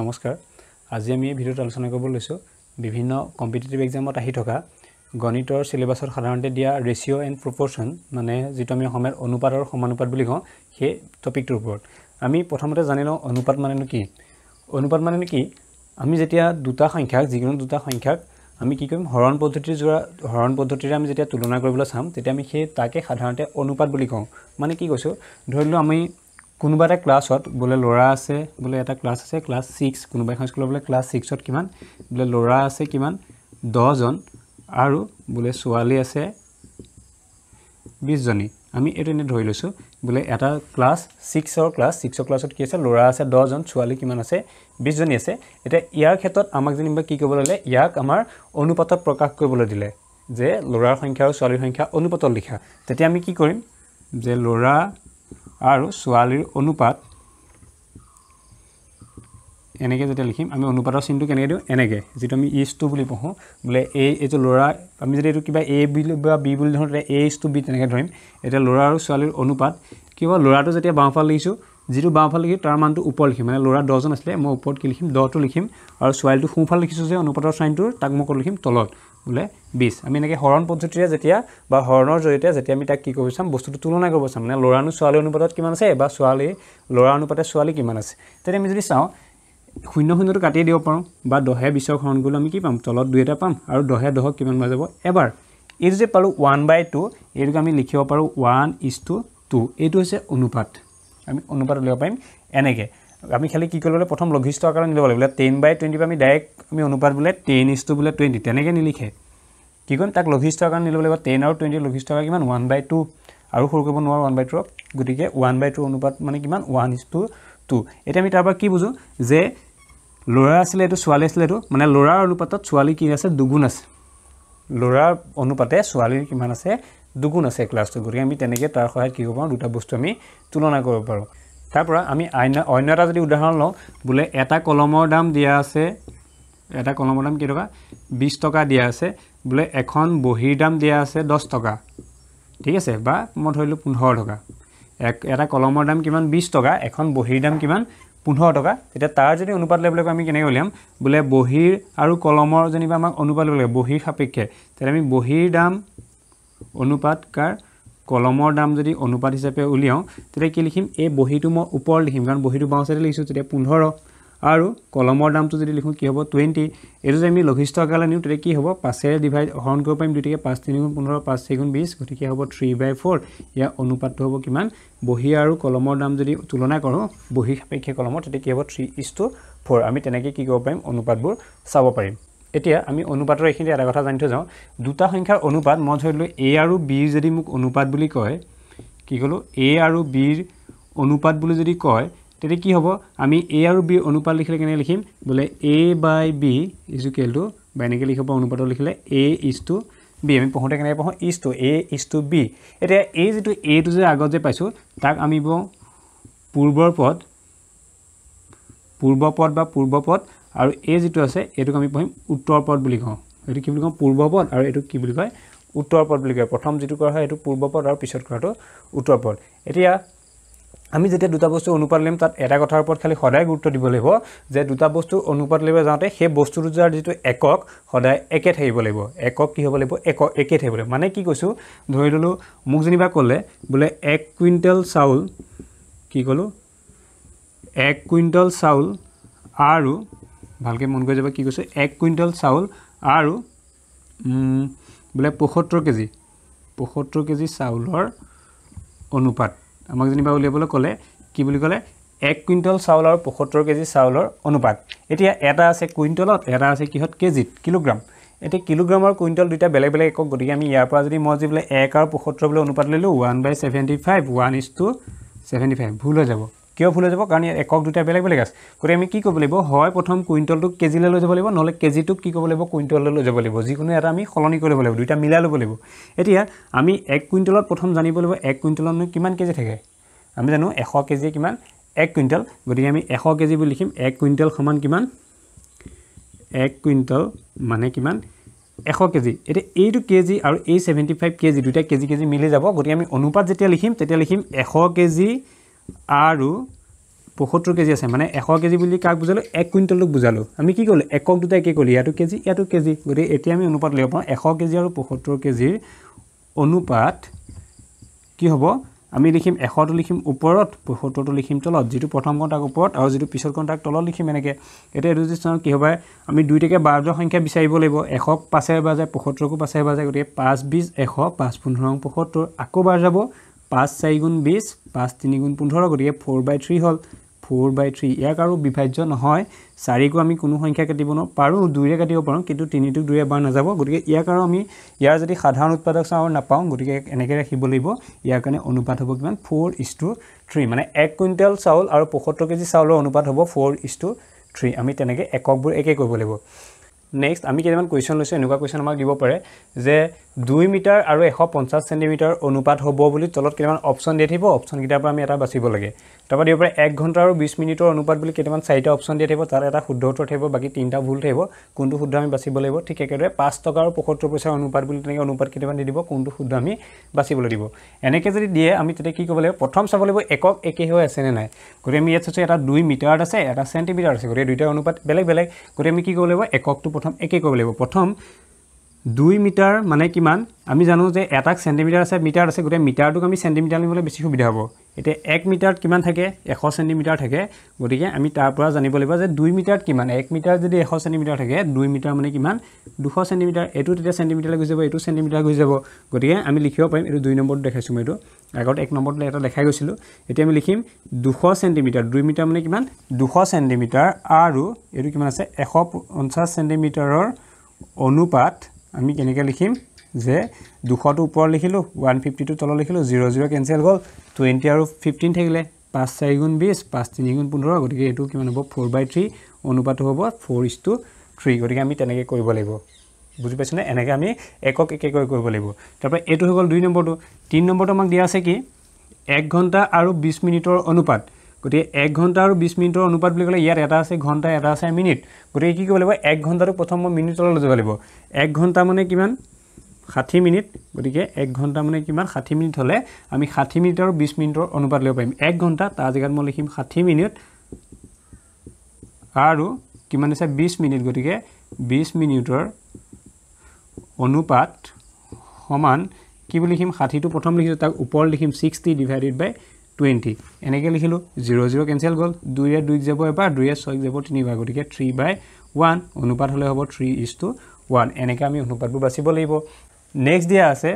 নমস্কাৰ আজি আমি এই ভিডিঅ'ত আলোচনা কৰিব লৈছোঁ বিভিন্ন কম্পিটেটিভ এক্সামত আহি থকা গণিতৰ চিলেবাছত সাধাৰণতে দিয়া ৰেচিঅ' এণ্ড প্ৰপৰশ্যন মানে যিটো আমি অসমীয়াত অনুপাত আৰু সমানুপাত বুলি কওঁ সেই টপিকটোৰ ওপৰত আমি প্ৰথমতে জানি লওঁ অনুপাত মানেনো কি অনুপাত মানেনো কি আমি যেতিয়া দুটা সংখ্যাক যিকোনো দুটা সংখ্যাক আমি কি কৰিম হৰণ পদ্ধতিৰ যোৱা হৰণ পদ্ধতিৰে আমি যেতিয়া তুলনা কৰিবলৈ চাম তেতিয়া আমি সেই তাকে সাধাৰণতে অনুপাত বুলি কওঁ মানে কি কৈছোঁ ধৰি লওক আমি কোনোবা এটা ক্লাছত বোলে ল'ৰা আছে বোলে এটা ক্লাছ আছে ক্লাছ ছিক্স কোনোবা এখন স্কুলত বোলে ক্লাছ ছিক্সত কিমান বোলে ল'ৰা আছে কিমান দহজন আৰু বোলে ছোৱালী আছে বিছজনী আমি এইটো এনেই ধৰি লৈছোঁ বোলে এটা ক্লাছ ছিক্সৰ ক্লাছ ছিক্সৰ ক্লাছত কি আছে ল'ৰা আছে দহজন ছোৱালী কিমান আছে বিছজনী আছে এতিয়া ইয়াৰ ক্ষেত্ৰত আমাক যেনিবা কি ক'বলৈ দিলে ইয়াক আমাৰ অনুপাতত প্ৰকাশ কৰিবলৈ দিলে যে ল'ৰাৰ সংখ্যা আৰু ছোৱালীৰ সংখ্যা অনুপাতত লিখা তেতিয়া আমি কি কৰিম যে ল'ৰা আৰু ছোৱালীৰ অনুপাত এনেকৈ যেতিয়া লিখিম আমি অনুপাতৰ চিনটো কেনেকৈ দিওঁ এনেকৈ যিটো আমি ইজ টু বুলি পঢ়োঁ বোলে এই এইটো ল'ৰা আমি যদি এইটো কিবা এ বি বা বি বুলি ধৰোঁ তেতিয়া এ ইজ টু বি তেনেকৈ ধৰিম এতিয়া ল'ৰা আৰু ছোৱালীৰ অনুপাত কি হ'ব ল'ৰাটো যেতিয়া বাওঁফাল লিখিছোঁ যিটো বাওঁফাল লিখি তাৰ মানটো ওপৰ লিখিম মানে ল'ৰা দহজন আছিলে মই ওপৰত কি লিখিম দহটো লিখিম আৰু ছোৱালীটো সোঁফাল লিখিছোঁ যে অনুপাতৰ চাইনটোৰ তাক মই ক'ত লিখিম তলত বোলে বিছ আমি এনেকৈ হৰণ পদ্ধতিৰে যেতিয়া বা হৰণৰ জৰিয়তে যেতিয়া আমি তাক কি কৰিব চাম বস্তুটো তুলনা কৰিব চাম মানে ল'ৰানো ছোৱালী অনুপাতত কিমান আছে বা ছোৱালী ল'ৰা অনুপাতে ছোৱালী কিমান আছে তেতিয়া আমি যদি চাওঁ শূন্য শূন্যটো কাটিয়ে দিব পাৰোঁ বা দহে বিছৰ হৰণ কৰিলোঁ আমি কি পাম তলত দুই এটা পাম আৰু দহে দহক কিমান বাৰ যাব এবাৰ এইটো যে পালোঁ ওৱান বাই টু এইটোকে আমি লিখিব পাৰোঁ ওৱান ইজ টু টু এইটো হৈছে অনুপাত আমি অনুপাত উলিয়াব পাৰিম এনেকৈ আমি খালি কি কৰিলোঁ বোলে প্ৰথম লঘিষ্ঠ আকাৰে নিলিব লাগে টেন বাই টুৱেণ্টি আমি ডাইৰেক্ট আমি অনুপাত বোলে টেন ইজ টু বোলে টুৱেণ্টি তেনেকৈ নিলিখে কি কৰিম তাক লঘিষ্ঠ আকাৰে নিলিব লাগিব টেন আৰু টুৱেণ্টি লঘিষ্ঠ আকাৰ কিমান ওৱান বাই টু আৰু সৰু কৰিব নোৱাৰোঁ ওৱান বাই টুৰ গতিকে ওৱান বাই টু অনুপাত মানে কিমান ওৱান ইজ টু টু এতিয়া আমি তাৰপৰা কি বুজোঁ যে ল'ৰা আছিলে এইটো ছোৱালী আছিলে এইটো মানে ল'ৰাৰ অনুপাতত ছোৱালী কি আছে দুগুণ আছে ল'ৰাৰ অনুপাতে ছোৱালীৰ কিমান আছে দুগুণ আছে ক্লাছটো গতিকে আমি তেনেকৈ তাৰ সহায়ত কি কৰিব পাৰোঁ দুটা বস্তু আমি তুলনা কৰিব পাৰোঁ তাৰপৰা আমি অন্য অন্য এটা যদি উদাহৰণ লওঁ বোলে এটা কলমৰ দাম দিয়া আছে এটা কলমৰ দাম কেইটকা বিছ টকা দিয়া আছে বোলে এখন বহীৰ দাম দিয়া আছে দহ টকা ঠিক আছে বা মই ধৰিলোঁ পোন্ধৰ টকা এক এটা কলমৰ দাম কিমান বিছ টকা এখন বহীৰ দাম কিমান পোন্ধৰ টকা তেতিয়া তাৰ যদি অনুপাত ল'ব লাগিব আমি কেনেকৈ উলিয়াম বোলে বহীৰ আৰু কলমৰ যেনিবা আমাক অনুপাত ল'ব লাগে বহীৰ সাপেক্ষে তেতিয়া আমি বহীৰ দাম অনুপাত কাৰ কলমৰ দাম যদি অনুপাত হিচাপে উলিয়াওঁ তেতিয়া কি লিখিম এই বহীটো মই ওপৰ লিখিম কাৰণ বহীটো বাওঁ চাইডে লিখিছোঁ তেতিয়া পোন্ধৰ আৰু কলমৰ দামটো যদি লিখোঁ কি হ'ব টুৱেণ্টি এইটো যদি আমি লঘিষ্ঠ আকাৰে নিওঁ তেতিয়া কি হ'ব পাঁচেৰে ডিভাইড হৰণ কৰিব পাৰিম গতিকে পাঁচ তিনিগুণ পোন্ধৰ পাঁচ চাৰিগুণ বিছ গতিকে হ'ব থ্ৰী বাই ফ'ৰ ইয়াৰ অনুপাতটো হ'ব কিমান বহী আৰু কলমৰ দাম যদি তুলনা কৰোঁ বহী সাপেক্ষে কলমৰ তেতিয়া কি হ'ব থ্ৰী ইজ টু ফ'ৰ আমি তেনেকৈ কি কৰিব পাৰিম অনুপাতবোৰ চাব পাৰিম এতিয়া আমি অনুপাতৰ এইখিনি এটা কথা জানি থৈ যাওঁ দুটা সংখ্যাৰ অনুপাত মই ধৰি ল'লোঁ এ আৰু বিৰ যদি মোক অনুপাত বুলি কয় কি ক'লোঁ এ আৰু বিৰ অনুপাত বুলি যদি কয় তেতিয়া কি হ'ব আমি এ আৰু বিৰ অনুপাত লিখিলে কেনেকৈ লিখিম বোলে A by B equal to বা এনেকৈ লিখিব অনুপাতত লিখিলে এ ইজ টু বি আমি পঢ়োঁতে কেনেকৈ পঢ়োঁ is to A is to B এতিয়া এই যিটো এইটো যে আগত যে পাইছোঁ তাক আমি বওঁ পূৰ্বৰ পদ পূৰ্বপদ বা পূৰ্বপদ আৰু এই যিটো আছে এইটোক আমি পঢ়িম উত্তৰ পদ বুলি কওঁ এইটো কি বুলি কওঁ পূৰ্ব পদ আৰু এইটো কি বুলি কয় উত্তৰ পদ বুলি কয় প্ৰথম যিটো কৰা হয় এইটো পূৰ্বপদ আৰু পিছত কৰাটো উত্তৰ পদ এতিয়া আমি যেতিয়া দুটা বস্তু অনুপাত লিম তাত এটা কথাৰ ওপৰত খালি সদায় গুৰুত্ব দিব লাগিব যে দুটা বস্তু অনুপাত লিব যাওঁতে সেই বস্তুটো যাৰ যিটো একক সদায় একে থাকিব লাগিব একক কি হ'ব লাগিব একক একে থাকিব লাগিব মানে কি কৈছোঁ ধৰি ল'লোঁ মোক যেনিবা ক'লে বোলে এক কুইণ্টেল চাউল কি ক'লোঁ এক কুইণ্টল চাউল আৰু ভালকৈ মন গৈ যাব কি কৈছে এক কুইণ্টল চাউল আৰু বোলে পয়সত্তৰ কেজি পয়সত্তৰ কেজি চাউলৰ অনুপাত আমাক যেনিবা উলিয়াবলৈ ক'লে কি বুলি ক'লে এক কুইণ্টল চাউল আৰু পয়সত্তৰ কেজি চাউলৰ অনুপাত এতিয়া এটা আছে কুইণ্টলত এটা আছে কিহত কেজিত কিলোগ্ৰাম এতিয়া কিলোগ্ৰাম আৰু কুইণ্টল দুটা বেলেগ বেলেগ একক গতিকে আমি ইয়াৰ পৰা যদি মই যি বোলে এক আৰু পয়সত্তৰ বোলে অনুপাত ল'লোঁ one by seventy five one is to seventy five ভুল হৈ যাব কিয় ভুল হৈ যাব কাৰণ ইয়াত একক দুটা বেলেগ বেলেগ আছে গতিকে আমি কি কৰিব লাগিব হয় প্ৰথম কুইণ্টলটোক কেজিলৈ লৈ যাব লাগিব নহ'লে কেজিটোক কি কৰিব লাগিব কুইণ্টললৈ লৈ যাব লাগিব যিকোনো এটা আমি সলনি কৰি ল'ব লাগিব দুইটা মিলাই ল'ব লাগিব এতিয়া আমি এক কুইণ্টলত প্ৰথম জানিব লাগিব এক কুইণ্টলতনো কিমান কেজি থাকে আমি জানো এশ কেজি কিমান এক কুইণ্টল গতিকে আমি এশ কেজি বুলি লিখিম এক কুইণ্টল সমান কিমান এক কুইণ্টল মানে কিমান এশ কেজি এতিয়া এইটো কেজি আৰু এই ছেভেণ্টি ফাইভ কেজি দুইটা কেজি কেজি মিলি যাব গতিকে আমি অনুপাত যেতিয়া লিখিম তেতিয়া লিখিম এশ কেজি আৰু পঁয়সত্তৰ কেজি আছে মানে এশ কেজি বুলি কাক বুজালোঁ এক কুইণ্টলটোক বুজালোঁ আমি কি ক'লোঁ একক দুটা একে ক'লোঁ ইয়াতো কেজি ইয়াতো কেজি গতিকে এতিয়া আমি অনুপাত লৈ পাৰোঁ এশ কেজি আৰু পঁয়সত্তৰ কেজিৰ অনুপাত কি হ'ব আমি লিখিম এশটো লিখিম ওপৰত পঁয়সত্তৰটো লিখিম তলত যিটো প্ৰথমখন তাক ওপৰত আৰু যিটো পিছৰখন তাক তলত লিখিম এনেকৈ এতিয়া এইটো যিখনত কি হ'ব আমি দুইটাকৈ বাৰ্জ সংখ্যা বিচাৰিব লাগিব এশক পাঁচে বাজে পঁয়সত্তৰকো পাঁচে বাজে গতিকে পাঁচ বিছ এশ পাঁচ পোন্ধৰ পঁয়সত্তৰ আকৌ বাৰ যাব পাঁচ চাৰি গুণ বিছ পাঁচ তিনি গুণ পোন্ধৰ গতিকে ফ'ৰ বাই থ্ৰী হ'ল ফ'ৰ বাই থ্ৰী ইয়াক আৰু বিভাজ্য নহয় চাৰিকো আমি কোনো সংখ্যা কাটিব নোৱাৰোঁ পাৰোঁ দুইৰে কাটিব পাৰোঁ কিন্তু তিনিটোক দুই এবাৰ নাযাব গতিকে ইয়াক আৰু আমি ইয়াৰ যদি সাধাৰণ উৎপাদক চাওঁ নাপাওঁ গতিকে এনেকৈ ৰাখিব লাগিব ইয়াৰ কাৰণে অনুপাত হ'ব কিমান ফ'ৰ ইজ টু থ্ৰী মানে এক কুইণ্টেল চাউল আৰু পঁসত্তৰ কেজি চাউলৰ অনুপাত হ'ব ফ'ৰ ইজ টু থ্ৰী আমি তেনেকৈ এককবোৰ একেই কৰিব লাগিব নেক্সট আমি কেইটামান কুৱেশ্যন লৈছোঁ এনেকুৱা কুৱেশ্যন আমাক দিব পাৰে যে দুই মিটাৰ আৰু এশ পঞ্চাছ চেণ্টিমিটাৰ অনুপাত হ'ব বুলি তলত কেইটামান অপশ্যন দিয়া থাকিব অপশ্যনকেইটাৰ পৰা আমি এটা বাচিব লাগে তাৰপৰা দিব পাৰে এক ঘণ্টা আৰু বিছ মিনিটৰ অনুপাত বুলি কেইটামান চাৰিটা অপশ্যন দিয়া থাকিব তাত এটা শুদ্ধ উত্তৰ থাকিব বাকী তিনিটা ভুল থাকিব কোনটো শুদ্ধ আমি বাচিব লাগিব ঠিক একেদৰে পাঁচ টকা আৰু পঁয়সত্তৰ পইচাৰ অনুপাত বুলি তেনেকৈ অনুপাত কেইটামান দি দিব কোনটো শুদ্ধ আমি বাচিবলৈ দিব এনেকৈ যদি দিয়ে আমি তেতিয়া কি ক'ব লাগিব প্ৰথম চাব লাগিব একক একে হৈ আছেনে নাই গতিকে আমি ইয়াত চাইছোঁ এটা দুই মিটাৰ আছে এটা চেণ্টিমিটাৰ আছে গতিকে দুইটাৰ অনুপাত বেলেগ বেলেগ গতিকে আমি কি ক'ব লাগিব এককটো প্ৰথম একে কৰিব লাগিব প্ৰথম দুই মিটাৰ মানে কিমান আমি জানো যে এটাক চেণ্টিমিটাৰ আছে মিটাৰ আছে গতিকে মিটাৰটোক আমি চেণ্টিমিটাৰ নিবলৈ বেছি সুবিধা হ'ব এতিয়া এক মিটাৰত কিমান থাকে এশ চেণ্টিমিটাৰ থাকে গতিকে আমি তাৰ পৰা জানিব লাগিব যে দুই মিটাৰত কিমান এক মিটাৰ যদি এশ চেণ্টিমিটাৰ থাকে দুই মিটাৰ মানে কিমান দুশ চেণ্টিমিটাৰ এইটো তেতিয়া চেণ্টিমিটাৰলৈ গুচি যাব এইটো চেণ্টিমিটাৰ গুচি যাব গতিকে আমি লিখিব পাৰিম এইটো দুই নম্বৰটো দেখাইছোঁ মই এইটো আগত এক নম্বৰটো এটা দেখাই গৈছিলোঁ এতিয়া আমি লিখিম দুশ চেণ্টিমিটাৰ দুই মিটাৰ মানে কিমান দুশ চেণ্টিমিটাৰ আৰু এইটো কিমান আছে এশ পঞ্চাছ চেণ্টিমিটাৰৰ অনুপাত আমি কেনেকৈ লিখিম যে দুশটো ওপৰত লিখিলোঁ ওৱান ফিফটিটো তলত লিখিলোঁ জিৰ' জিৰ' কেঞ্চেল গ'ল টুৱেণ্টি আৰু ফিফটিন থাকিলে পাঁচ চাৰি গুণ বিছ পাঁচ তিনি গুণ পোন্ধৰ গতিকে এইটো কিমান হ'ব ফ'ৰ বাই থ্ৰী অনুপাতটো হ'ব ফ'ৰ ইজ টু থ্ৰী গতিকে আমি তেনেকৈ কৰিব লাগিব বুজি পাইছোনে এনেকৈ আমি একক একেকৈ কৰিব লাগিব তাৰপৰা এইটো হৈ গ'ল দুই নম্বৰটো তিনি নম্বৰটো আমাক দিয়া আছে কি এক ঘণ্টা আৰু বিছ মিনিটৰ অনুপাত গতিকে এক ঘণ্টা আৰু বিছ মিনিটৰ অনুপাত বুলি ক'লে ইয়াত এটা আছে ঘণ্টা এটা আছে মিনিট গতিকে কি কৰিব লাগিব এক ঘণ্টাটো প্ৰথম মই মিনিটলৈ লৈ যাব লাগিব এক ঘণ্টা মানে কিমান ষাঠি মিনিট গতিকে এক ঘণ্টা মানে কিমান ষাঠি মিনিট হ'লে আমি ষাঠি মিনিট আৰু বিছ মিনিটৰ অনুপাত ল'ব পাৰিম এক ঘণ্টা তাৰ জেগাত মই লিখিম ষাঠি মিনিট আৰু কিমান আছে বিছ মিনিট গতিকে বিছ মিনিটৰ অনুপাত সমান কি বুলি লিখিম ষাঠিটো প্ৰথম লিখিছোঁ তাক ওপৰত লিখিম ছিক্সটি ডিভাইডেড বাই টুৱেণ্টি এনেকৈ লিখিলোঁ জিৰ' জিৰ' কেঞ্চেল গ'ল দুইৰে দুইক যাব এবাৰ দুইৰে ছয়ক যাব তিনিবাৰ গতিকে থ্ৰী বাই ওৱান অনুপাত হ'লে হ'ব থ্ৰী ইজ টু ওৱান এনেকৈ আমি অনুপাতবোৰ বাচিব লাগিব নেক্সট দিয়া আছে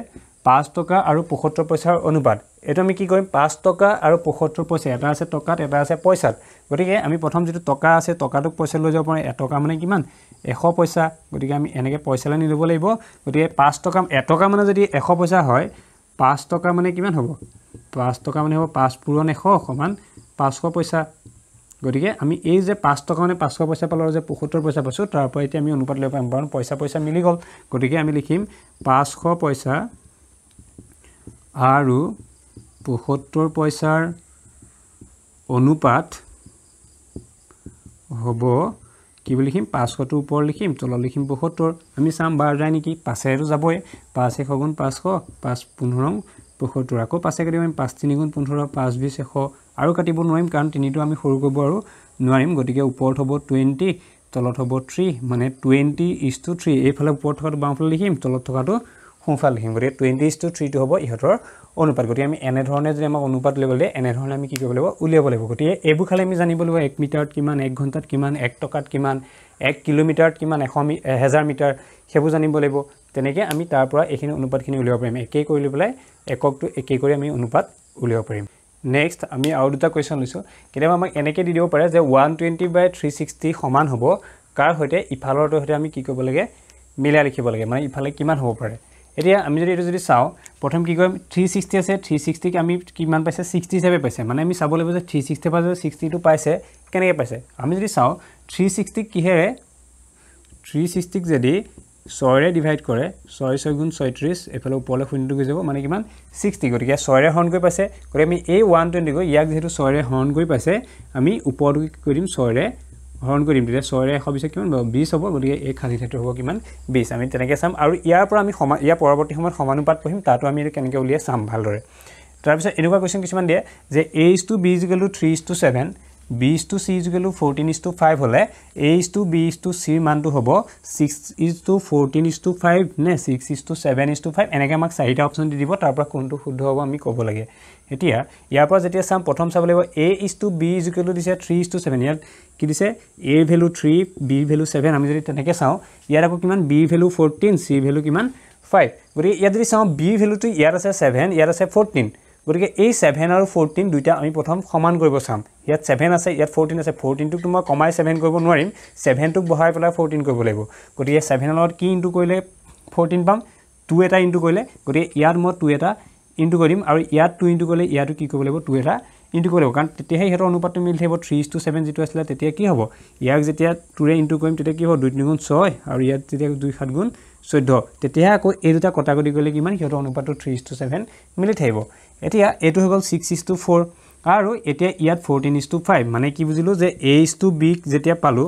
পাঁচ টকা আৰু পঁয়সত্তৰ পইচাৰ অনুপাত এইটো আমি কি কৰিম পাঁচ টকা আৰু পঁয়সত্তৰ পইচা এটা আছে টকাত এটা আছে পইচাত গতিকে আমি প্ৰথম যিটো টকা আছে টকাটোক পইচা লৈ যাব পাৰোঁ এটকা মানে কিমান এশ পইচা গতিকে আমি এনেকৈ পইচালৈ নিব লাগিব গতিকে পাঁচ টকা এটকা মানে যদি এশ পইচা হয় পাঁচ টকা মানে কিমান হ'ব পাঁচ টকা মানে হ'ব পাঁচ পূৰণ এশ অকণমান পাঁচশ পইচা গতিকে আমি এই যে পাঁচ টকা মানে পাঁচশ পইচা পালোঁ আৰু যে পঁয়সত্তৰ পইচা পাইছোঁ তাৰপৰা এতিয়া আমি অনুপাত ল'ব পাৰিম কাৰণ পইচা পইচা মিলি গ'ল গতিকে আমি লিখিম পাঁচশ পইচা আৰু পঁসত্তৰ পইচাৰ অনুপাত হ'ব কি বুলি লিখিম পাঁচশটো ওপৰত লিখিম তলত লিখিম পঁসত্তৰ আমি চাম বাৰ যায় নেকি পাঁচেৰেতো যাবই পাঁচ এশ গুণ পাঁচশ পাঁচ পোন্ধৰ পয়সত্তৰ আকৌ পাঁচ একে দিম আমি পাঁচ তিনিগুণ পোন্ধৰ পাঁচ বিছ এশ আৰু কাটিব নোৱাৰিম কাৰণ তিনিটো আমি সৰু কৰিব আৰু নোৱাৰিম গতিকে ওপৰত হ'ব টুৱেণ্টি তলত হ'ব থ্ৰী মানে টুৱেণ্টি ইজ টু থ্ৰী এইফালে ওপৰত থকাটো বাওঁফালে লিখিম তলত থকাটো সোঁফালে লিখিম গতিকে টুৱেণ্টি ইজ টু থ্ৰীটো হ'ব ইহঁতৰ অনুপাত গতিকে আমি এনেধৰণে যদি আমাক অনুপাত উলিয়াব লাগে এনেধৰণে আমি কি কৰিব লাগিব উলিয়াব লাগিব গতিকে এইবোৰ খালে আমি জানিব লাগিব এক মিটাৰত কিমান এক ঘণ্টাত কিমান এক টকাত কিমান এক কিলোমিটাৰত কিমান এশ মি এহেজাৰ মিটাৰ সেইবোৰ জানিব লাগিব তেনেকৈ আমি তাৰ পৰা এইখিনি অনুপাতখিনি উলিয়াব পাৰিম একেই কৰি লৈ পেলাই এককটো একেই কৰি আমি অনুপাত উলিয়াব পাৰিম নেক্সট আমি আৰু দুটা কুৱেশ্যন লৈছোঁ কেতিয়াবা আমাক এনেকৈ দি দিব পাৰে যে one twenty by three sixty সমান হ'ব কাৰ সৈতে ইফালৰ সৈতে আমি কি কৰিব লাগে মিলাই লিখিব লাগে মানে ইফালে কিমান হ'ব পাৰে এতিয়া আমি যদি এইটো যদি চাওঁ প্ৰথম কি কৰিম থ্ৰী ছিক্সটি আছে থ্ৰী ছিক্সটিক আমি কিমান পাইছে ছিক্সটি হিচাপে পাইছে মানে আমি চাব লাগিব যে থ্ৰী ছিক্সটিৰ পৰা যদি ছিক্সটিটো পাইছে কেনেকৈ পাইছে আমি যদি চাওঁ থ্ৰী ছিক্সটিক কিহেৰে থ্ৰী ছিক্সটিক যদি ছয়ৰে ডিভাইড কৰে ছয় ছয় গুণ ছয় ত্ৰিছ এইফালে ওপৰলৈ শূন্যটো গৈ যাব মানে কিমান ছিক্সটি গতিকে ছয়ৰে হৰণ কৰি পাইছে গতিকে আমি এই ওৱান টুৱেণ্টি গৈ ইয়াক যিহেতু ছয়ৰে হৰণ কৰি পাইছে আমি ওপৰটো কৰি দিম ছয়ৰে হৰণ কৰি দিম তেতিয়া ছয়ৰে এশ বিছত কিমান বিছ হ'ব গতিকে এই খালী ঠাইটো হ'ব কিমান বিছ আমি তেনেকৈ চাম আৰু ইয়াৰ পৰা আমি সমান ইয়াৰ পৰৱৰ্তী সময়ত সমানুপাত পঢ়িম তাতো আমি কেনেকৈ উলিয়াই চাম ভালদৰে তাৰপিছত এনেকুৱা কুৱেশ্যন কিছুমান দিয়ে যে এইচ টু বিজ গ'লো three is to seven B is to C ইজুকেলু ফৰ্টিন ইজ টু ফাইভ হ'লে A is to B is to চিৰ মানটো হ'ব six is to fourteen is to five নে six is to seven is to five এনেকৈ আমাক চাৰিটা option দি দিব তাৰপৰা কোনটো শুদ্ধ হ'ব আমি ক'ব লাগে এতিয়া ইয়াৰ পৰা যেতিয়া চাম প্ৰথম চাব লাগিব এ ইজ টু বি ইজুকেলু দিছে থ্ৰী ইজ টু ছেভেন ইয়াত কি দিছে A value three B value seven আমি যদি তেনেকৈ চাওঁ ইয়াত আকৌ কিমান B value fourteen C value কিমান ফাইভ গতিকে ইয়াত যদি চাওঁ বি ভেলুটো ইয়াত আছে ছেভেন ইয়াত আছে ফৰ্টিন গতিকে এই ছেভেন আৰু ফ'ৰ্টিন দুইটা আমি প্ৰথম সমান কৰিব চাম ইয়াত ছেভেন আছে ইয়াত ফ'ৰ্টিন আছে ফ'ৰ্টিনটোক মই কমাই ছেভেন কৰিব নোৱাৰিম ছেভেনটোক বঢ়াই পেলাই ফ'ৰ্টিন কৰিব লাগিব গতিকে ছেভেনৰ লগত কি ইনটো কৰিলে ফ'ৰ্টিন পাম টু এটা ইনটো কৰিলে গতিকে ইয়াত মই টু এটা ইনটো কৰি দিম আৰু ইয়াত টু ইনটো কৰিলে ইয়াতো কি কৰিব লাগিব টু এটা ইণ্টু কৰিব লাগিব কাৰণ তেতিয়াহে সিহঁতৰ অনুপাতটো মিলি থাকিব থ্ৰী টু ছেভেন যিটো আছিলে তেতিয়া কি হ'ব ইয়াক যেতিয়া টুৰে ইণ্টু কৰিম তেতিয়া কি হ'ব দুই তিনিগুণ ছয় আৰু ইয়াত যেতিয়া দুই সাত গুণ চৈধ্য তেতিয়াহে আকৌ এই দুটা কটাকটি কৰিলে কিমান সিহঁতৰ অনুপাতটো থ্ৰী টু ছেভেন মিলি থাকিব এতিয়া এইটো হৈ গ'ল ছিক্স ইজ টু ফ'ৰ আৰু এতিয়া ইয়াত ফ'ৰ্টিন ইজ টু ফাইভ মানে কি বুজিলোঁ যে এ ইজ টু বিক যেতিয়া পালোঁ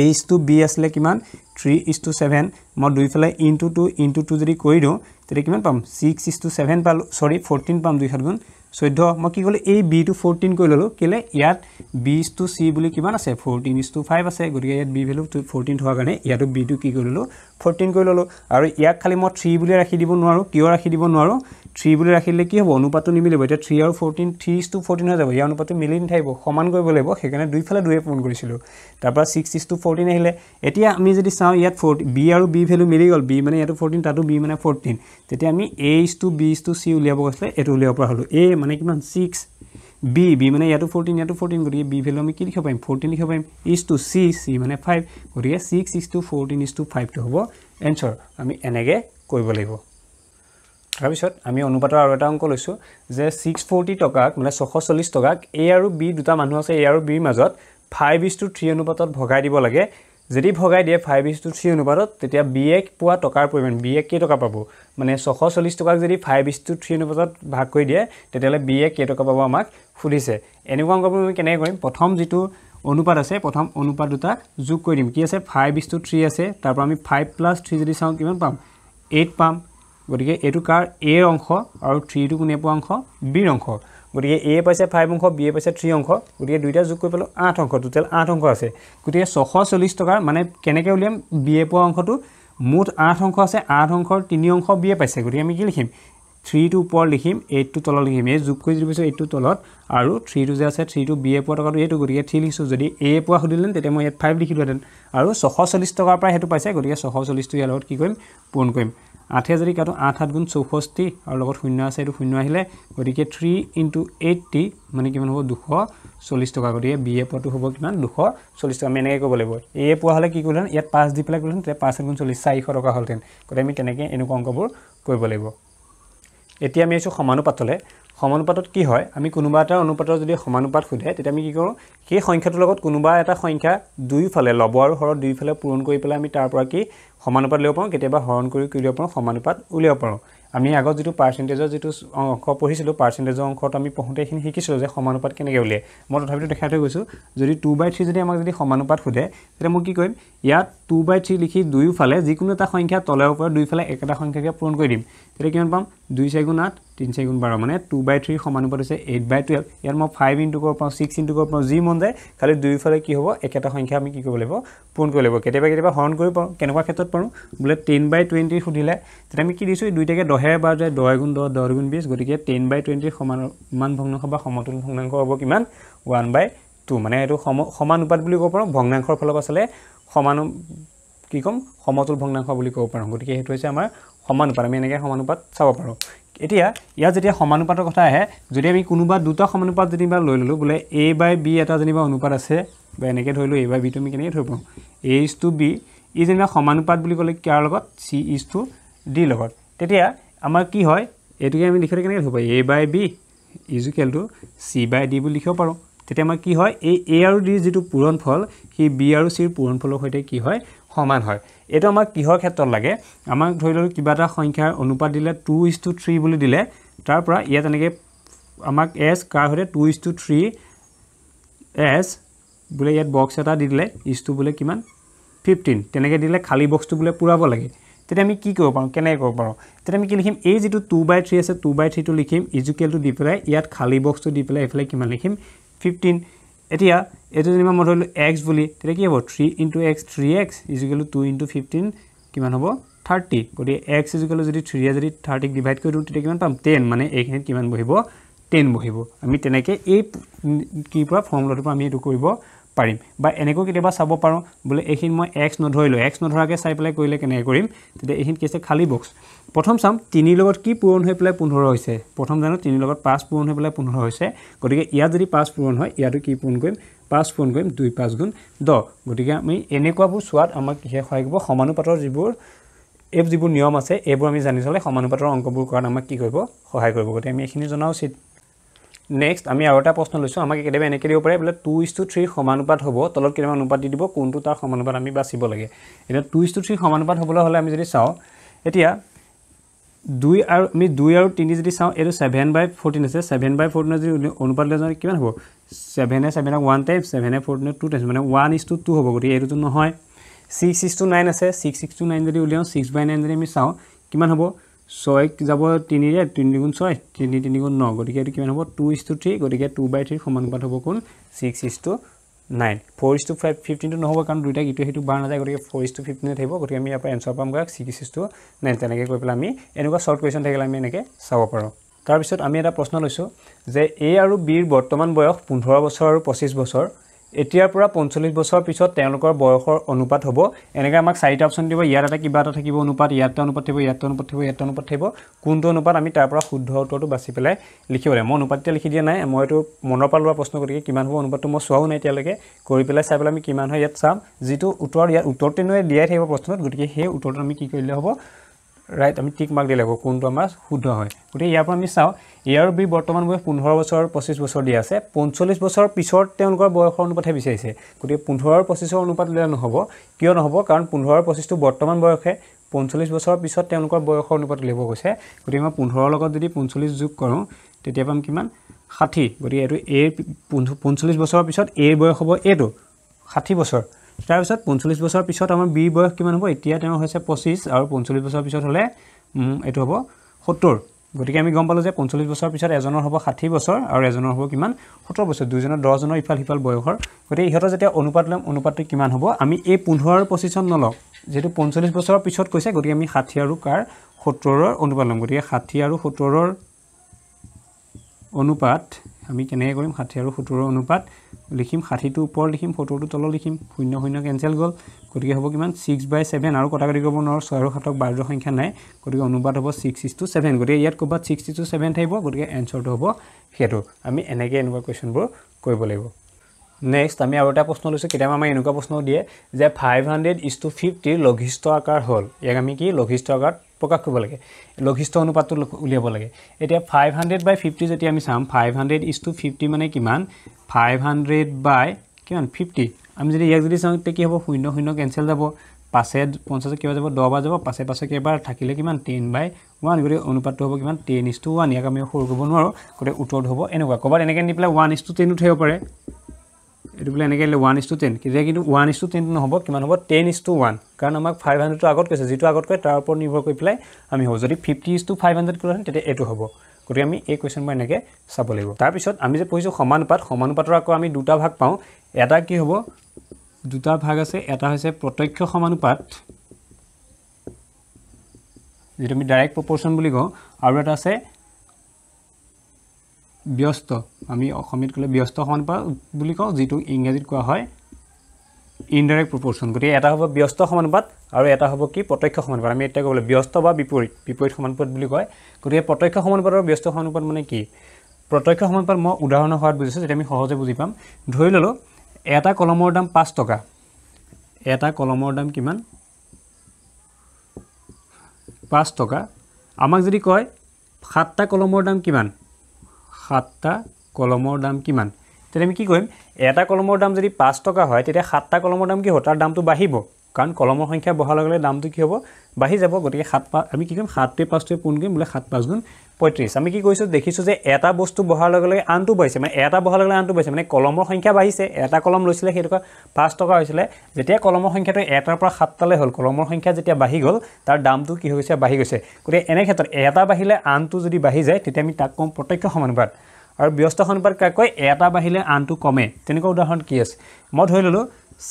এ ইজ টু বি আছিলে কিমান থ্ৰী ইজ টু ছেভেন মই দুইফালে ইনটু টু ইনটু টু যদি কৰি দিওঁ তেতিয়া কিমান পাম ছিক্স ইজ টু ছেভেন পালোঁ চৰি ফ'ৰ্টিন পাম দুই সাত গুণ চৈধ্য মই কি ক'লোঁ এই টু ফ'ৰ্টিন কৰি ল'লোঁ কেলৈ ইয়াত বি ইজ টু চি বুলি কিমান আছে ফ'ৰ্টিন ইজ টু ফাইভ আছে গতিকে ইয়াত বি ভেলু ফ'ৰ্টিন হোৱাৰ কাৰণে ইয়াতো বিটো কি কৰি ল'লোঁ ফৰ্টিন কৰি ল'লোঁ আৰু ইয়াক খালি মই থ্ৰী বুলি ৰাখি দিব নোৱাৰোঁ কিয় ৰাখি দিব নোৱাৰোঁ থ্ৰী বুলি ৰাখিলে কি হ'ব অনুপাতটো নিমিলিব এতিয়া থ্ৰী আৰু fourteen three is to fourteen হৈ যাব ইয়াৰ অনুপাতটো মিলি নাথাকিব সমান কৰিব লাগিব সেইকাৰণে দুইফালে দুয়ে পূৰণ কৰিছিলোঁ তাৰপৰা ছিক্স ইজ টু ফৰ্টিন আহিলে এতিয়া আমি যদি চাওঁ ইয়াত ফৰ্ট বি আৰু বি ভেলু মিলি গ'ল বি মানে ইয়াতো ফৰ্টিন তাতো বি মানে ফৰ্টিন তেতিয়া আমি A is to B is to C উলিয়াব কৈছিলে এইটো উলিয়াব পৰা হ'লোঁ এ মানে কিমান ছিক্স বি বি মানে ইয়াতো ফৰ্টিন ইয়াতো ফৰ্টিন গতিকে বি ভেলু আমি কি লিখিব পাৰিম ফৰ্টিন লিখিব পাৰিম ইজ টু চি চি মানে ফাইভ গতিকে six is to fourteen is to ফাইভটো হ'ব এনচাৰ আমি এনেকৈ কৰিব লাগিব তাৰপিছত আমি অনুপাতৰ আৰু এটা অংক লৈছোঁ যে ছিক্স ফৰ্টি টকাক মানে ছশ চল্লিছ টকাক এ আৰু বি দুটা মানুহ আছে এ আৰু বিৰ মাজত ফাইভ ইজ টু থ্ৰী অনুপাতত ভগাই দিব লাগে যদি ভগাই দিয়ে ফাইভ ইজ টু থ্ৰী অনুপাতত তেতিয়া বি এক পোৱা টকাৰ পৰিমাণ বি এক কেইটকা পাব মানে ছশ চল্লিছ টকাক যদি ফাইভ ইজ টু থ্ৰী অনুপাতত ভাগ কৰি দিয়ে তেতিয়াহ'লে বি এক কেইটকা পাব আমাক সুধিছে এনেকুৱা অংকবোৰ কেনেকৈ কৰিম প্ৰথম যিটো অনুপাত আছে প্ৰথম অনুপাত দুটা যোগ কৰি দিম কি আছে ফাইভ ইজ টু থ্ৰী আছে তাৰপৰা আমি ফাইভ প্লাছ থ্ৰী যদি চাওঁ কিমান পাম এইট পাম গতিকে এইটো কাৰ এৰ অংশ আৰু থ্ৰীটো কোনে পোৱা অংশ বিৰ অংশ গতিকে এ পাইছে ফাইভ অংশ বিয়ে পাইছে থ্ৰী অংশ গতিকে দুইটা যোগ কৰি পালোঁ আঠ অংশ টোটেল আঠ অংশ আছে গতিকে ছশ চল্লিছ টকাৰ মানে কেনেকৈ উলিয়াম বিয়ে পোৱা অংশটো মুঠ আঠ অংশ আছে আঠ অংশৰ তিনি অংশ বিয়ে পাইছে গতিকে আমি কি লিখিম থ্ৰী টু ওপৰত লিখিম এইটটো তলত লিখিম এই যোগ কৰি দিব পিছত এইটটো তলত আৰু থ্ৰীটো যে আছে থ্ৰীটো বি এ পোৱা টকাটো এইটো গতিকে থ্ৰী লিখিছোঁ যদি এ পোৱা সুধিলেহেঁতেন তেতিয়া মই ইয়াত ফাইভ লিখিলোহেঁতেন আৰু ছশ চল্লিছ টকাৰ পৰা সেইটো পাইছে গতিকে ছশ চল্লিছটো ইয়াৰ লগত কি কৰিম পূৰণ কৰিম আঠে যদি কাটো আঠ সাত গুণ চৌষষ্ঠি আৰু লগত শূন্য আছে এইটো শূন্য আহিলে গতিকে থ্ৰী ইণ্টু এইটটি মানে কিমান হ'ব দুশ চল্লিছ টকা গতিকে বি এ পোৱাটো হ'ব কিমান দুশ চল্লিছ টকা আমি এনেকৈ ক'ব লাগিব এ পোৱা হ'লে কি কৰিলোহেঁতেন ইয়াত পাঁচ দি পেলাই কৰিলোহেঁতেন তেতিয়া পাঁচ সাত গুণ চল্লিছ চাৰিশ টকা হ'লহেঁতেন গতিকে আমি তেনেকৈ এনেকুৱা অংকবোৰ কৰিব লাগিব এতিয়া আমি আহিছোঁ সমানুপাতলৈ সমানুপাতত কি হয় আমি কোনোবা এটা অনুপাতৰ যদি সমানুপাত সোধে তেতিয়া আমি কি কৰোঁ সেই সংখ্যাটোৰ লগত কোনোবা এটা সংখ্যা দুয়োফালে লব আৰু হৰত দুয়োফালে পূৰণ কৰি পেলাই আমি তাৰ পৰা কি সমানুপাত উলিয়াব পাৰোঁ কেতিয়াবা হৰণ কৰি কি উলিয়াব পাৰোঁ সমানুপাত উলিয়াব পাৰোঁ আমি আগত যিটো পাৰ্চেণ্টেজৰ যিটো অংশ পঢ়িছিলোঁ পাৰ্চেণ্টেজৰ অংশত আমি পঢ়োঁতে এইখিনি শিকিছিলোঁ যে সমানুপাত কেনেকৈ উলিয়াই মই তথাপিতো দেখাই থৈ গৈছোঁ যদি টু বাই থ্ৰী যদি আমাক যদি সমানুপাত সোধে তেতিয়া মই কি কৰিম ইয়াত টু বাই থ্ৰী লিখি দুয়োফালে যিকোনো এটা সংখ্যা তলৰ ওপৰত দুইফালে একেটা সংখ্যাকে পূৰণ কৰি দিম তেতিয়া কিমান পাম দুই চাৰিগুণ আঠ তিনি চাৰিগুণ বাৰ মানে টু বাই থ্ৰী সমানুপাত হৈছে এইট বাই টুৱেল্ভ ইয়াত মই ফাইভ ইনটু কৰিব পাৰোঁ ছিক্স ইনটু কৰিব পাৰোঁ যি মন যায় খালি দুয়োফালে কি হ'ব একেটা সংখ্যা আমি কি কৰিব লাগিব পূৰণ কৰিব লাগিব কেতিয়াবা কেতিয়াবা হৰণ কৰিব পাৰোঁ কেনেকুৱা ক্ষেত্ৰত পাৰোঁ বোলে টেন বাই টুৱেণ্টি সুধিলে তেতিয়া আমি কি দিছোঁ দুইটাকে দহেৰে বাৰ যায় দহ গুণ দহ দহ গুণ বিছ গতিকে টেন বাই টুৱেণ্টি সমান সমান ভগ্নাংশ বা সমতুল ভগ্নাংশ হ'ব কিমান ওৱান বাই টু মানে এইটো সম সমানুপাত বুলি ক'ব পাৰোঁ ভগ্নাংশৰ ফালৰ পৰা চালে সমানু কি ক'ম সমতুল ভগ্নাংশ বুলি ক'ব পাৰোঁ গতিকে সেইটো হৈছে আমাৰ সমানুপাত আমি এনেকৈ সমানুপাত চাব পাৰোঁ এতিয়া ইয়াত যেতিয়া সমানুপাতৰ কথা আহে যদি আমি কোনোবা দুটা সমানুপাত যেনিবা লৈ ল'লোঁ বোলে এ বাই বি এটা যেনিবা অনুপাত আছে বা এনেকৈ ধৰি লওঁ এ বাই বিটো আমি কেনেকৈ ধৰিব পাৰোঁ এ ইজ টু বি ই যেনিবা সমানুপাত বুলি ক'লে কাৰ লগত চি ইজ টু ডি লগত তেতিয়া আমাৰ কি হয় এইটোকে আমি লিখিলে কেনেকৈ ধৰিব পাৰোঁ A by B equal to C by D বুলি লিখিব পাৰোঁ তেতিয়া আমাৰ কি হয় এই এ আৰু ডিৰ যিটো পূৰণ ফল সেই বি আৰু চিৰ পূৰণ ফলৰ সৈতে কি হয় সমান হয় এইটো আমাক কিহৰ ক্ষেত্ৰত লাগে আমাক ধৰি ললোঁ কিবা এটা সংখ্যাৰ অনুপাত দিলে টু ইজ টু থ্ৰী বুলি দিলে তাৰ পৰা ইয়াত এনেকৈ আমাক এছ কাৰ সৈতে টু ইজ টু থ্ৰী এছ বোলে ইয়াত বক্স এটা দি দিলে ইজটো বোলে কিমান ফিফটিন তেনেকৈ দিলে খালী বক্সটো বোলে পূৰাব লাগে তেতিয়া আমি কি কৰিব পাৰোঁ কেনেকৈ কৰিব পাৰোঁ তেতিয়া আমি কি লিখিম এই যিটো টু বাই থ্ৰী আছে টু বাই থ্ৰীটো লিখিম ইজুকেলটো দি পেলাই ইয়াত খালী বক্সটো দি পেলাই এইফালে কিমান লিখিম ফিফটিন এতিয়া এইটো যেনিবা মই ধৰিলোঁ এক্স বুলি তেতিয়া কি হ'ব three into X three X ইজিকেলো টু ইণ্টু ফিফটিন কিমান হ'ব থাৰ্টি গতিকে এক্স ইজিকেলো যদি থ্ৰীয়ে যদি থাৰ্টিক ডিভাইড কৰি দিওঁ তেতিয়া কিমান পাম টেন মানে এইখিনিত কিমান বহিব টেন বহিব আমি তেনেকৈ এই কি পৰা ফৰ্মুলাটোৰ পৰা আমি এইটো কৰিব পাৰিম বা এনেকৈ কেতিয়াবা চাব পাৰোঁ বোলে এইখিনি মই এক্স নধৰিলোঁ এক্স নধৰাকৈ চাই পেলাই কৰিলে কেনেকৈ কৰিম তেতিয়া এইখিনি কি আছে খালী বক্স প্ৰথম চাম তিনিৰ লগত কি পূৰণ হৈ পেলাই পোন্ধৰ হৈছে প্ৰথম জানো তিনিৰ লগত পাঁচ পূৰণ হৈ পেলাই পোন্ধৰ হৈছে গতিকে ইয়াত যদি পাঁচ পূৰণ হয় ইয়াতো কি পূৰণ কৰিম পাঁচ পূৰণ কৰিম দুই পাঁচ গুণ দহ গতিকে আমি এনেকুৱাবোৰ চোৱাত আমাক কিহে সহায় কৰিব সমানুপাতৰ যিবোৰ এই যিবোৰ নিয়ম আছে এইবোৰ আমি জানি চলে সমানুপাতৰ অংকবোৰ কৰাত আমাক কি কৰিব সহায় কৰিব গতিকে আমি এইখিনি জনা উচিত নেক্সট আমি আৰু এটা প্ৰশ্ন লৈছোঁ আমাক কেতিয়াবা এনেকৈ দিব পাৰে বোলে টু ইজ টু থ্ৰীৰ সমানুপাত হ'ব তলত কেইটামান অনুপাত দি দিব কোনটো তাৰ সমানুপাত আমি বাচিব লাগে এতিয়া টু ইজ টু থ্ৰীৰ সমানুপাত হ'বলৈ হ'লে আমি যদি চাওঁ এতিয়া দুই আৰু আমি দুই আৰু তিনি যদি চাওঁ এইটো ছেভেন বাই ফৰ্টিন আছে ছেভেন বাই ফৰ্টিনৰ যদি অনুপাত লৈ যাওঁ কিমান হ'ব ছেভেনে ছেভেনক ওৱান টাইম ছেভেনে ফৰ্টিনে টু টাইপ মানে ওৱান ইজ টু টু হ'ব গতিকে এইটোতো নহয় ছিক্স ইজ টু নাইন আছে ছিক্স ইজ টু নাইন যদি উলিয়াওঁ ছিক্স বাই নাইন যদি আমি চাওঁ কিমান হ'ব ছয় যাব তিনিৰে তিনি দুগুণ ছয় তিনি তিনিগুণ ন গতিকে এইটো কিমান হ'ব টু ইজ টু থ্ৰী গতিকে টু বাই থ্ৰীৰ সমানুপাত হ'ব কোন six is to nine four is to five ফিফটিনটো নহ'ব কাৰণ দুইটা ইটো সেইটো বাৰ নাযায় গতিকে ফ'ৰ ইজ টু ফিফটিনত থাকিব গতিকে আমি ইয়াৰ পৰা এনচাৰ পাম গাক ছিক্স ইজ টু নাইন তেনেকৈ কৈ পেলাই আমি এনেকুৱা শ্বৰ্ট কুৱেশ্যন থাকিলে আমি এনেকৈ চাব পাৰোঁ তাৰপিছত আমি এটা প্ৰশ্ন লৈছোঁ যে এ আৰু বিৰ বৰ্তমান বয়স পোন্ধৰ বছৰ আৰু পঁচিছ বছৰ এতিয়াৰ পৰা পঞ্চল্লিছ বছৰৰ পিছত তেওঁলোকৰ বয়সৰ অনুপাত হ'ব এনেকৈ আমাক চাৰিটা অপশ্যন দিব ইয়াত এটা কিবা এটা থাকিব অনুপাত ইয়াতে অনুপাত থাকিব ইয়াতে অনুপাত থাকিব ইয়াতে অনুপাত থাকিব কোনটো অনুপাত আমি তাৰ পৰা শুদ্ধ উত্তৰটো বাচি পেলাই লিখিব লাগে মই অনুপাত এতিয়া লিখি দিয়া নাই মই এইটো মনৰ পৰা লোৱা প্ৰশ্ন গতিকে কিমান হ'ব অনুপাতটো মই চোৱাও নাই এতিয়ালৈকে কৰি পেলাই চাই পেলাই আমি কিমান হয় ইয়াত চাম যিটো উত্তৰ ইয়াত উত্তৰটো নহয় দিয়াই থাকিব প্ৰশ্নত গতিকে সেই উত্তৰটো আমি কি কৰিলে হ'ব ৰাইট আমি টিক মাৰ্ক দিলে হ'ব কোনটো আমাৰ শুদ্ধ হয় গতিকে ইয়াৰ পৰা আমি চাওঁ এ আৰু বি বৰ্তমান বয়স পোন্ধৰ বছৰ পঁচিছ বছৰ দিয়া আছে পঞ্চল্লিছ বছৰ পিছত তেওঁলোকৰ বয়সৰ অনুপাতহে বিচাৰিছে গতিকে পোন্ধৰ আৰু পঁচিছৰ অনুপাত লৈ নহ'ব কিয় নহ'ব কাৰণ পোন্ধৰ আৰু পঁচিছটো বৰ্তমান বয়সে পঞ্চল্লিছ বছৰৰ পিছত তেওঁলোকৰ বয়সৰ অনুপাত উলিয়াব গৈছে গতিকে মই পোন্ধৰৰ লগত যদি পঞ্চল্লিছ যোগ কৰোঁ তেতিয়া পাম কিমান ষাঠি গতিকে এইটো এৰ পঞ্চল্লিছ বছৰৰ পিছত এৰ বয়স হ'ব এইটো ষাঠি বছৰ তাৰপিছত পঞ্চল্লিছ বছৰৰ পিছত আমাৰ বি বয়স কিমান হ'ব এতিয়া তেওঁ হৈছে পঁচিছ আৰু পঞ্চল্লিছ বছৰৰ পিছত হ'লে এইটো হ'ব সত্তৰ গতিকে আমি গম পালোঁ যে পঞ্চল্লিছ বছৰৰ পিছত এজনৰ হ'ব ষাঠি বছৰ আৰু এজনৰ হ'ব কিমান সত্তৰ বছৰ দুজনৰ দহজনৰ ইফাল সিফাল বয়সৰ গতিকে ইহঁতৰ যেতিয়া অনুপাত ল'ম অনুপাতটো কিমান হ'ব আমি এই পোন্ধৰ আৰু পঁচিছত নলওঁ যিহেতু পঞ্চল্লিছ বছৰৰ পিছত কৈছে গতিকে আমি ষাঠি আৰু কাৰ সত্তৰৰ অনুপাত ল'ম গতিকে ষাঠি আৰু সত্তৰৰ অনুপাত আমি কেনেকৈ কৰিম ষাঠি আৰু সত্তৰৰ অনুপাত লিখিম ষাঠিটো ওপৰত লিখিম সত্তৰটো তলত লিখিম শূন্য শূন্য কেঞ্চেল গ'ল গতিকে হ'ব কিমান ছিক্স বাই ছেভেন আৰু কটা কাটি কৰিব নোৱাৰোঁ ছয় আৰু সাতক বাৰ্য সংখ্যা নাই গতিকে অনুপাত হ'ব ছিক্স ইজ টু ছেভেন গতিকে ইয়াত ক'ৰবাত ছিক্স ইজ টু ছেভেন থাকিব গতিকে এনচাৰটো হ'ব সেইটো আমি এনেকৈ এনেকুৱা কুৱেশ্যনবোৰ কৰিব লাগিব নেক্সট আমি আৰু এটা প্ৰশ্ন লৈছোঁ কেতিয়াবা আমাৰ এনেকুৱা প্ৰশ্ন দিয়ে যে ফাইভ হাণ্ড্ৰেড ইজ টু ফিফটিৰ লঘিষ্ঠ আকাৰ হ'ল ইয়াক আমি কি লঘিষ্ঠ আকাৰত প্ৰকাশ কৰিব লাগে লঘিষ্ঠ অনুপাতটো উলিয়াব লাগে এতিয়া ফাইভ হাণ্ড্ৰেড বাই ফিফটি যদি আমি চাম five hundred is to fifty মানে কিমান ফাইভ হাণ্ড্ৰেড বাই কিমান ফিফটি আমি যদি ইয়াক যদি চাওঁ তেতিয়া কি হ'ব শূন্য শূন্য কেনচেল যাব পাছে পঞ্চাছত কিবা যাব দহ বাৰ যাব পাছে পাছে কেইবাৰ থাকিলে কিমান টেন বাই ওৱান গতিকে অনুপাতটো হ'ব কিমান টেন ইজ টু ওৱান ইয়াক আমি সৰু কৰিব নোৱাৰোঁ গতিকে উত্তৰটো হ'ব এনেকুৱা ক'ৰবাত এনেকৈ নি পেলাই ওৱান ইজ টু টেনো থাকিব পাৰে এইটো বোলে এনেকৈ আহিলে ওৱান ইজ টু টেন তেতিয়া কিন্তু ওৱান ইজ টু টেন নহ'ব কিমান হ'ব টেন ইজ টু ওৱান কাৰণ আমাক ফাইভ হাণ্ড্ৰেডটো আগত কৈছে যিটো আগত কয় তাৰ ওপৰত নিৰ্ভৰ কৰি পেলাই আমি হ'ব যদি fifty is to five hundred কৰিলোহেঁতেন তেতিয়া এইটো হ'ব গতিকে আমি এই কুৱেশ্যনবোৰ এনেকৈ চাব লাগিব তাৰপিছত আমি যে পঢ়িছোঁ সমানুপাত সমানুপাতৰ আকৌ আমি দুটা ভাগ পাওঁ এটা কি হ'ব দুটা ভাগ আছে এটা হৈছে প্ৰত্যক্ষ সমানুপাত যিটো আমি ডাইৰেক্ট প্ৰপৰশ্যন বুলি কওঁ আৰু এটা আছে ব্যস্ত আমি অসমীয়াত ক'লে ব্যস্ত সমান বুলি কওঁ যিটো ইংৰাজীত কোৱা হয় ইনডাইৰেক্ট প্ৰপৰশ্যন গতিকে এটা হ'ব ব্যস্ত সমানুপাত আৰু এটা হ'ব কি প্ৰত্যক্ষ সমানুপাত আমি এতিয়া ক'বলৈ ব্যস্ত বা বিপৰীত বিপৰীত সমানুপাত বুলি কয় গতিকে প্ৰত্যক্ষ সমানুপাত আৰু ব্যস্ত সমানুপাত মানে কি প্ৰত্যক্ষ সমানুপাত মই উদাহৰণৰ হোৱাত বুজিছোঁ যেতিয়া আমি সহজে বুজি পাম ধৰি ল'লোঁ এটা কলমৰ দাম পাঁচ টকা এটা কলমৰ দাম কিমান পাঁচ টকা আমাক যদি কয় সাতটা কলমৰ দাম কিমান সাতটা কলমৰ দাম কিমান তেতিয়া আমি কি কৰিম এটা কলমৰ দাম যদি পাঁচ টকা হয় তেতিয়া সাতটা কলমৰ দাম কি হ'ব তাৰ দামটো বাঢ়িব কাৰণ কলমৰ সংখ্যা বঢ়াৰ লগে লগে দামটো কি হ'ব বাঢ়ি যাব গতিকে সাত পাঁচ আমি কি কৰিম সাতটোৱে পাঁচটোৱে পোন কৰিম বোলে সাত পাঁচ গুণ পঁয়ত্ৰিছ আমি কি কৈছোঁ দেখিছোঁ যে এটা বস্তু বঢ়াৰ লগে লগে আনটো বাঢ়িছে মানে এটা বঢ়াৰ লগে লগে আনটো বাঢ়িছে মানে কলমৰ সংখ্যা বাঢ়িছে এটা কলম লৈছিলে সেইটোকৰ পাঁচ টকা হৈছিলে যেতিয়া কলমৰ সংখ্যাটো এটাৰ পৰা সাতটালৈ হ'ল কলমৰ সংখ্যা যেতিয়া বাঢ়ি গ'ল তাৰ দামটো কি হৈছে বাঢ়ি গৈছে গতিকে এনে ক্ষেত্ৰত এটা বাঢ়িলে আনটো যদি বাঢ়ি যায় তেতিয়া আমি তাক ক'ম প্ৰত্যক্ষ সমানুপাত আৰু ব্যস্ত সমানুপাত কাক কয় এটা বাঢ়িলে আনটো কমে তেনেকুৱা উদাহৰণ কি আছে মই ধৰি ল'লোঁ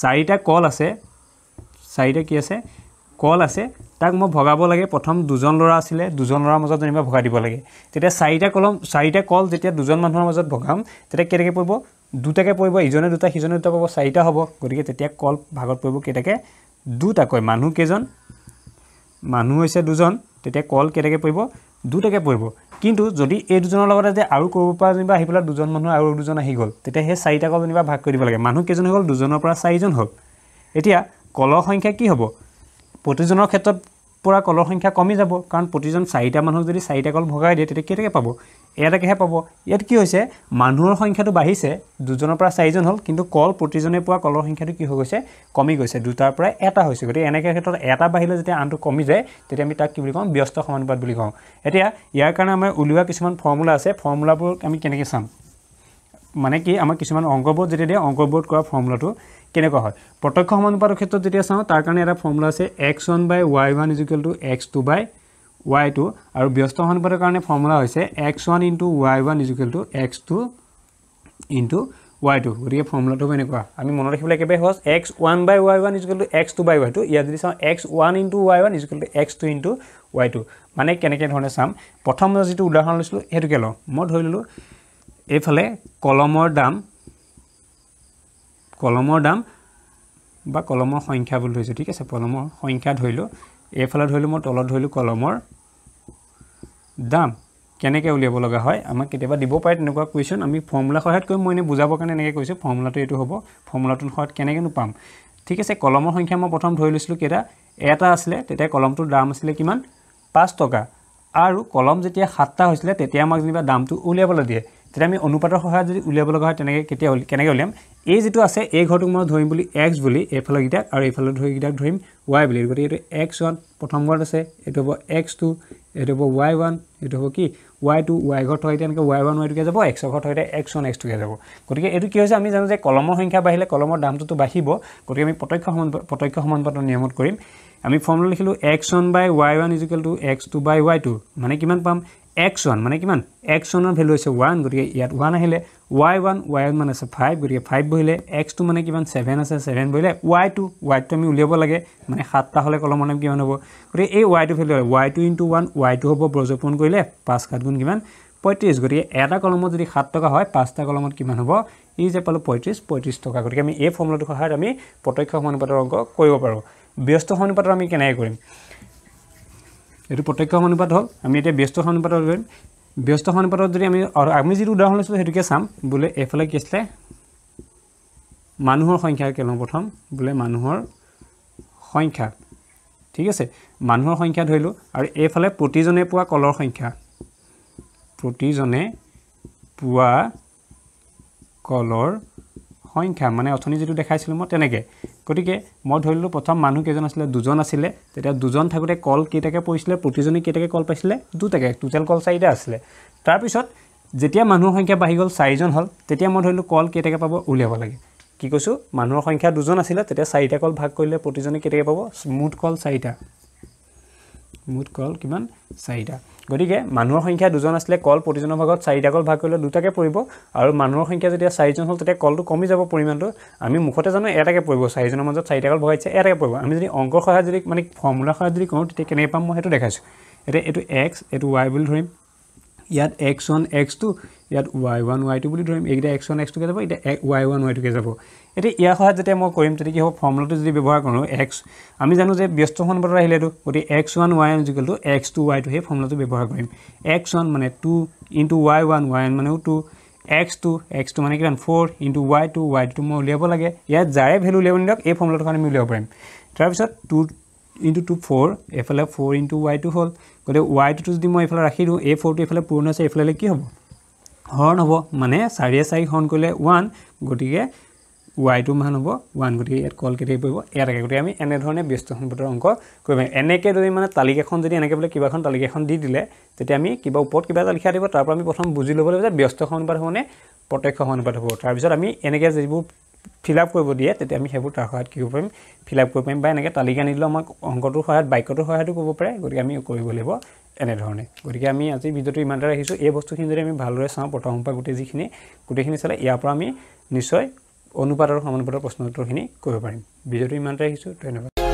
চাৰিটা কল আছে চাৰিতে কি আছে কল আছে তাক মই ভগাব লাগে প্ৰথম দুজন ল'ৰা আছিলে দুজন ল'ৰাৰ মাজত যেনিবা ভগাই দিব লাগে তেতিয়া চাৰিটা কলম চাৰিটা কল যেতিয়া দুজন মানুহৰ মাজত ভগাম তেতিয়া কেইটাকৈ পৰিব দুটাকৈ পৰিব ইজনে দুটা সিজনে দুটা পৰিব চাৰিটা হ'ব গতিকে তেতিয়া কল ভাগত পৰিব কেইটাকৈ দুটাকৈ মানুহ কেইজন মানুহ হৈছে দুজন তেতিয়া কল কেইটাকৈ পৰিব দুটাকৈ পৰিব কিন্তু যদি এই দুজনৰ লগতে যে আৰু কৰিব পৰা যেনিবা আহি পেলাই দুজন মানুহ আৰু দুজন আহি গ'ল তেতিয়া সেই চাৰিটা যেনিবা ভাগ কৰি দিব লাগে মানুহ কেইজন গ'ল দুজনৰ পৰা চাৰিজন হ'ল এতিয়া কলৰ সংখ্যা কি হ'ব প্ৰতিজনৰ ক্ষেত্ৰত পৰা কলৰ সংখ্যা কমি যাব কাৰণ প্ৰতিজন চাৰিটা মানুহক যদি চাৰিটা কল ভগাই দিয়ে তেতিয়া কেইটাকৈ পাব এটাকেহে পাব ইয়াত কি হৈছে মানুহৰ সংখ্যাটো বাঢ়িছে দুজনৰ পৰা চাৰিজন হ'ল কিন্তু কল প্ৰতিজনে পোৱা কলৰ সংখ্যাটো কি হৈ গৈছে কমি গৈছে দুটাৰ পৰা এটা হৈছে গতিকে এনেকৈ ক্ষেত্ৰত এটা বাঢ়িলে যেতিয়া আনটো কমি যায় তেতিয়া আমি তাক কি বুলি কওঁ ব্যস্ত সমানুপাত বুলি কওঁ এতিয়া ইয়াৰ কাৰণে আমাৰ উলিওৱা কিছুমান ফৰ্মুলা আছে ফৰ্মুলাবোৰ আমি কেনেকৈ চাম মানে কি আমাৰ কিছুমান অংকবোৰ যেতিয়া দিয়ে অংকবোৰত কৰা ফৰ্মুলাটো কেনেকুৱা হয় প্ৰত্যক্ষ সমানুপাতৰ ক্ষেত্ৰত যেতিয়া চাওঁ তাৰ কাৰণে এটা ফৰ্মুলা আছে x one by y one is equal to x two by y two আৰু ব্যস্ত সমানুপাতৰ কাৰণে ফৰ্মুলা হৈছে x one into y one is equal to x two into y two গতিকে ফৰ্মুলাটো এনেকুৱা আমি মনত ৰাখিবলৈ একেবাৰে সহজ x one by y one is equal to x two by y two ইয়াত যদি চাওঁ x one into y one is equal to x two into y two মানে কেনেকৈ ধৰণে চাম প্ৰথম যিটো উদাহৰণ লৈছিলোঁ সেইটোকে লওঁ মই ধৰি ল'লোঁ এইফালে কলমৰ দাম কলমৰ দাম বা কলমৰ সংখ্যা বুলি ধৰিছোঁ ঠিক আছে কলমৰ সংখ্যা ধৰিলোঁ এইফালে ধৰিলোঁ মই তলত ধৰিলোঁ কলমৰ দাম কেনেকৈ উলিয়াব লগা হয় আমাক কেতিয়াবা দিব পাৰে তেনেকুৱা কুৱেশ্যন আমি ফৰ্মুলা সহায়ত কৰিম মই এনেই বুজাবৰ কাৰণে এনেকৈ কৈছোঁ ফৰ্মুলাটো এইটো হ'ব ফৰ্মুলাটোৰ সহায়ত কেনেকৈনো পাম ঠিক আছে কলমৰ সংখ্যা মই প্ৰথম ধৰি লৈছিলোঁ কেইটা এটা আছিলে তেতিয়া কলমটোৰ দাম আছিলে কিমান পাঁচ টকা আৰু কলম যেতিয়া সাতটা হৈছিলে তেতিয়া আমাক যেনিবা দামটো উলিয়াবলৈ দিয়ে তেতিয়া আমি অনুপাতৰ সহায়ত যদি উলিয়াব লগা হয় তেনেকৈ কেতিয়া কেনেকৈ উলিয়াম এই যিটো আছে এই ঘৰটোক মই ধৰিম বুলি এক্স বুলি এইফালৰকেইটাক আৰু এইফালৰ ধৰিকেইটাক ধৰিম ৱাই বুলি গতিকে এইটো এক্স ওৱান প্ৰথম ঘৰত আছে এইটো হ'ব এক্স টু এইটো হ'ব ৱাই ওৱান এইটো হ'ব কি ৱাই টু ৱাই ঘৰ থকা এতিয়া এনেকৈ ৱাই ওৱান ৱাই টুকে যাব এক্সৰ ঘৰ থকা এতিয়া এক্স ওৱান এক্স টুকে যাব গতিকে এইটো কি হৈছে আমি জানো যে কলমৰ সংখ্যা বাঢ়িলে কলমৰ দামটোতো বাঢ়িব গতিকে আমি প্ৰত্যক্ষ সমান প্ৰত্যক্ষ সমানপাতৰ নিয়মত কৰিম আমি ফৰ্মুলা লিখিলোঁ x one by y one is equal to x two by y two মানে কিমান পাম এক্স ওৱান মানে কিমান এক্স ওৱানৰ ভেলু হৈছে ওৱান গতিকে ইয়াত ওৱান আহিলে ওৱাই ওৱান ওৱাই ওৱান মানে আছে ফাইভ গতিকে ফাইভ বহিলে এক্স টু মানে কিমান ছেভেন আছে ছেভেন বহিলে ওৱাই টু ওৱাই টু আমি উলিয়াব লাগে মানে সাতটা হ'লে কলম মানে কিমান হ'ব গতিকে এই ওৱাই টু ভেলু হ'লে y two into one y two হ'ব ব্ৰজপূৰণ কৰিলে পাঁচ সাত গুণ কিমান পঁয়ত্ৰিছ গতিকে এটা কলমত যদি সাত টকা হয় পাঁচটা কলমত কিমান হ'ব ই যে পালোঁ পঁয়ত্ৰিছ পঁয়ত্ৰিছ টকা গতিকে আমি এই ফৰ্মুলাটোৰ সহায়ত আমি প্ৰত্যক্ষ সমানুপাতৰ অংক কৰিব পাৰোঁ ব্যস্ত সমানুপাতৰ আমি কেনেকৈ কৰিম এইটো প্ৰত্যক্ষ অনুপাত হ'ল আমি এতিয়া ব্যস্ত অনুপাতত গৈ ব্যস্ত অনুপাতত যদি আমি আমি যিটো উদাহৰণ লৈছিলোঁ সেইটোকে চাম বোলে এইফালে কি আছিলে মানুহৰ সংখ্যা কে লওঁ প্ৰথম বোলে মানুহৰ সংখ্যা ঠিক আছে মানুহৰ সংখ্যা ধৰিলোঁ আৰু এইফালে প্ৰতিজনে পোৱা কলৰ সংখ্যা প্ৰতিজনে পোৱা কলৰ সংখ্যা মানে অথনি যিটো দেখাইছিলোঁ মই তেনেকৈ গতিকে মই ধৰি প্ৰথম মানুহ কেইজন আছিলে দুজন আছিলে তেতিয়া দুজন থাকোঁতে কল কেইটাকৈ পৰিছিলে প্ৰতিজনী কেইটাকৈ কল পাইছিলে দুটাকৈ টোটেল কল চাৰিটা আছিলে তাৰপিছত যেতিয়া মানুহৰ সংখ্যা বাঢ়ি গ'ল চাৰিজন হ'ল তেতিয়া মই ধৰিলোঁ কল কেইটাকৈ পাব উলিয়াব লাগে কি কৈছোঁ মানুহৰ সংখ্যা দুজন আছিলে তেতিয়া চাৰিটা কল ভাগ কৰিলে প্ৰতিজনী কেইটাকৈ পাব মুঠ কল চাৰিটা স্মুথ কল কিমান চাৰিটা গতিকে মানুহৰ সংখ্যা দুজন আছিলে কল প্ৰতিজনৰ ভাগত চাৰিটা কল ভাগ কৰিলে দুটাকৈ পৰিব আৰু মানুহৰ সংখ্যা যেতিয়া চাৰিজন হ'ল তেতিয়া কলটো কমি যাব পৰিমাণটো আমি মুখতে জানো এটাকৈ পৰিব চাৰিজনৰ মাজত চাৰিটা কল ভগাইছে এটাকৈ পৰিব আমি যদি অংকৰ সহায় যদি মানে ফৰ্মুলাৰ সহায়ত যদি কওঁ তেতিয়া কেনেকৈ পাম মই সেইটো দেখাইছোঁ এতিয়া এইটো এক্স এইটো ৱাই বুলি ধৰিম ইয়াত এক্স ওৱান এক্স টু ইয়াত ৱাই ওৱান ৱাই টু বুলি ধৰিম এইকেইটা এক্স ওৱান এক্স টুকে যাব এতিয়া ৱাই ওৱান ৱাই টুকে যাব এতিয়া ইয়াৰ সহায়ত যেতিয়া মই কৰিম তেতিয়া কি হ'ব ফৰ্মুলাটো যদি ব্যৱহাৰ কৰোঁ এক্স আমি জানো যে ব্যস্ত সম্বন্ধত আহিলেতো গতিকে x one y is equal to x two y two সেই ফৰ্মুলাটো ব্যৱহাৰ কৰিম এক্স ওৱান মানে two into y one y এন মানেও এক্স টু এক্স টু মানে কিমান four into y two y two মই উলিয়াব লাগে ইয়াত যাৰে ভেলু উলিয়াব নিদিয়ক এই ফৰ্মুলাটোখন আমি উলিয়াব পাৰিম তাৰপিছত টু ইনটু টু ফ'ৰ এইফালে ফ'ৰ ইনটু ৱাই টু হ'ল গতিকে ৱাই টুটো যদি মই এইফালে ৰাখি দিওঁ এই ফ'ৰটো এইফালে পূৰ্ণ আছে এইফালে কি হ'ব হৰণ হ'ব মানে চাৰিয়ে চাৰি হৰণ কৰিলে ওৱান গতিকে ৱাই টু মান হ'ব ওৱান গতিকে ইয়াত কল কেতিয়া পৰিব ইয়াত একে গতিকে আমি এনেধৰণে ব্যস্ত সম্পদৰ অংক কৰিব পাৰিম এনেকৈ যদি মানে তালিকাখন যদি এনেকৈ বোলে কিবাখন তালিকাখন দি দিলে তেতিয়া আমি কিবা ওপৰত কিবা এটা লিখা দিব তাৰপৰা আমি প্ৰথম বুজি ল'ব লাগিব যে ব্যস্ত সংবাদ হ'বনে প্ৰত্যক্ষ সংবাদ হ'ব তাৰপিছত আমি এনেকৈ যিবোৰ ফিল আপ কৰিব দিয়ে তেতিয়া আমি সেইবোৰ তাৰ সহায়ত কি কৰিব পাৰিম ফিল আপ কৰিব পাৰিম বা এনেকৈ তালিকা নিদিলেও আমাক অংকটোৰ সহায়ত বাক্যটোৰ সহায়তো কৰিব পাৰে গতিকে আমি কৰিব লাগিব এনেধৰণে গতিকে আমি আজি ভিডিঅ'টো ইমানতে ৰাখিছোঁ এই বস্তুখিনি যদি আমি ভালদৰে চাওঁ প্ৰথম সোমবাৰ গোটেই যিখিনি গোটেইখিনি চালে ইয়াৰ পৰা আমি নিশ্চয় অনুপাত আৰু সমানুপাতৰ প্ৰশ্ন উত্তৰখিনি কৰিব পাৰিম ভিডিঅ'টো ইমানতে আহিছোঁ ধন্যবাদ